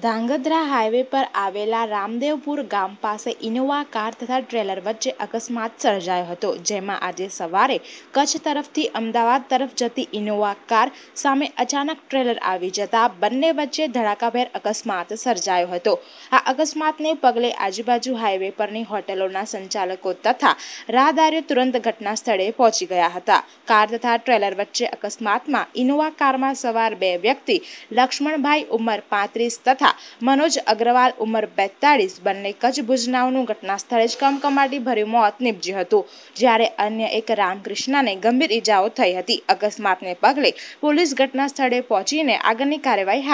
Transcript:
Dhrangadhra highway પર આવેલા રામદેવપુર ગામ પાસે ઇનોવા કાર તથા ટ્રેલર વચ્ચે અકસ્માત સર્જાયો હતો જેમાં આજે સવારે કચ્છ તરફથી અમદાવાદ તરફ જતી ઇનોવા કાર સામે અચાનક ટ્રેલર આવી જતા બંને વચ્ચે ધડાકાભેર અકસ્માત સર્જાયો હતો આ અકસ્માતને પગલે આજુબાજુ હાઈવે પરની હોટેલોના સંચાલકો તથા રાહદારીઓ તુરંત ઘટના સ્થળે પહોંચી ગયા હતા કાર તથા ટ્રેલર વચ્ચે અકસ્માતમાં ઇનોવા કારમાં સવાર બે વ્યક્તિ લક્ષ્મણભાઈ ઉંમર પાંત્રીસ તથા તથા મનોજ અગ્રવાલ ઉંમર બેતાળીસ બંને કચ્છ ભુજનાઓનું ઘટના સ્થળે જ કમકમાટી ભર્યું મોત નીપજ્યું હતું જ્યારે અન્ય એક રામકૃષ્ણને ગંભીર ઈજાઓ થઈ હતી અકસ્માતને પગલે પોલીસ ઘટના સ્થળે પહોંચીને આગળની કાર્યવાહી હાથ